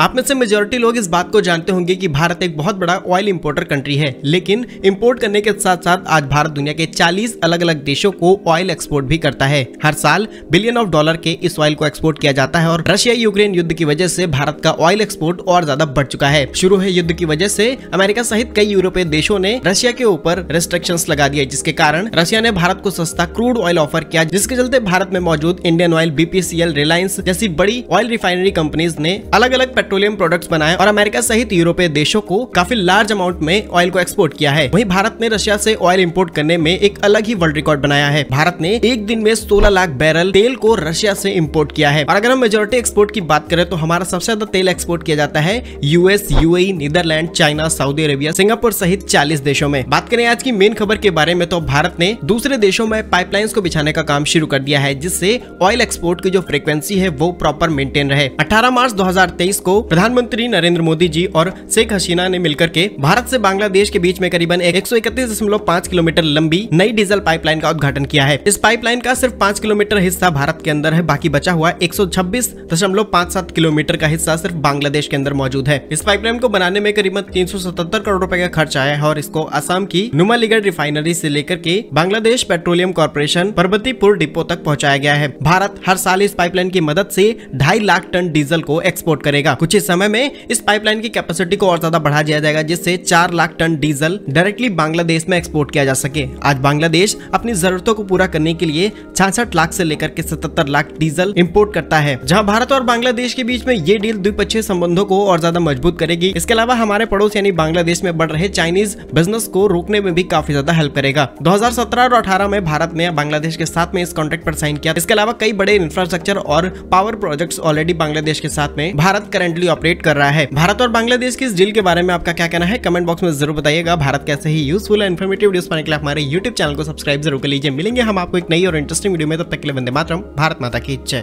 आप में से मेजोरिटी लोग इस बात को जानते होंगे कि भारत एक बहुत बड़ा ऑयल इंपोर्टर कंट्री है लेकिन इंपोर्ट करने के साथ साथ आज भारत दुनिया के 40 अलग अलग देशों को ऑयल एक्सपोर्ट भी करता है हर साल बिलियन ऑफ डॉलर के इस ऑयल को एक्सपोर्ट किया जाता है और रशिया यूक्रेन युद्ध की वजह से भारत का ऑयल एक्सपोर्ट और ज्यादा बढ़ चुका है शुरू है युद्ध की वजह से अमेरिका सहित कई यूरोपीय देशों ने रशिया के ऊपर रेस्ट्रिक्शन लगा दिए जिसके कारण रशिया ने भारत को सस्ता क्रूड ऑयल ऑफर किया जिसके चलते भारत में मौजूद इंडियन ऑयल बीपीसीएल रिलायंस जैसी बड़ी ऑयल रिफाइनरी कंपनीज ने अलग अलग पेट्रोलियम प्रोडक्ट्स बनाए और अमेरिका सहित यूरोपीय देशों को काफी लार्ज अमाउंट में ऑयल को एक्सपोर्ट किया है वही भारत ने रशिया ऐसी ऑयल इम्पोर्ट करने में एक अलग ही वर्ल्ड रिकॉर्ड बनाया है भारत ने एक दिन में सोलह लाख बैरल तेल को रशिया ऐसी इम्पोर्ट किया है और अगर हम मेजोरिटी एक्सपोर्ट की बात करें तो हमारा सबसे ज्यादा तेल एक्सपोर्ट किया जाता है US UAE Netherlands China Saudi Arabia Singapore सहित 40 देशों में बात करें आज की मेन खबर के बारे में तो भारत ने दूसरे देशों में पाइपलाइंस को बिछाने का काम शुरू कर दिया है जिससे ऑयल एक्सपोर्ट की जो फ्रिक्वेंसी है वो प्रॉपर मेंटेन रहे 18 मार्च 2023 को प्रधानमंत्री नरेंद्र मोदी जी और शेख हसीना ने मिलकर के भारत से बांग्लादेश के बीच में करीबन एक सौ किलोमीटर लंबी नई डीजल पाइपलाइन का उद्घाटन किया है इस पाइपलाइन का सिर्फ पाँच किलोमीटर हिस्सा भारत के अंदर है बाकी बचा हुआ एक किलोमीटर का हिस्सा सिर्फ बांग्लादेश के अंदर मौजूद है इस पाइपलाइन को बनाने में करीबन तीन करोड़ रूपए का खर्च आया है और इसको आसाम की नुमालीगढ़ रिफाइनरी ऐसी लेकर के Bangladesh petroleum corporation Parbatipur depot तक पहुँचाया गया है भारत हर साल इस पाइपलाइन की मदद से ढाई लाख टन डीजल को एक्सपोर्ट करेगा कुछ ही समय में इस पाइपलाइन की कैपेसिटी को और ज्यादा बढ़ा दिया जाएगा जिससे चार lakh ton diesel directly Bangladesh में एक्सपोर्ट किया जा सके आज बांग्लादेश अपनी जरूरतों को पूरा करने के लिए छियासठ लाख से लेकर के सतहत्तर लाख डीजल इम्पोर्ट करता है जहाँ भारत और बांग्लादेश के बीच में ये डील द्विपक्षीय संबंधों को और ज्यादा मजबूत करेगी इसके अलावा हमारे पड़ोस यानी बांग्लादेश में बढ़ रहे चाइनीज बिजनेस को रोकने में भी काफी ज्यादा हेल्प करेगा 2017 और 18 में भारत ने बांग्लादेश के साथ में इस कॉन्ट्रैक्ट पर साइन किया इसके अलावा कई बड़े इंफ्रास्ट्रक्चर और पावर प्रोजेक्ट्स ऑलरेडी बांग्लादेश के साथ में भारत करेंट फ्रेंडली ऑपरेट कर रहा है भारत और बांग्लादेश की इस डील के बारे में आपका क्या कहना है कमेंट बॉक्स में जरूर बताइएगा भारत कैसे ही यूजफुल और इन्फॉर्मेटिव वीडियो पाने के लिए हमारे यूट्यूब चैनल को सब्सक्राइब जरूर कर लीजिए मिलेंगे हम आपको एक नई और इंटरेस्टिंग वीडियो में तब तक के लिए बंदे मातरम भारत माता की इच्छा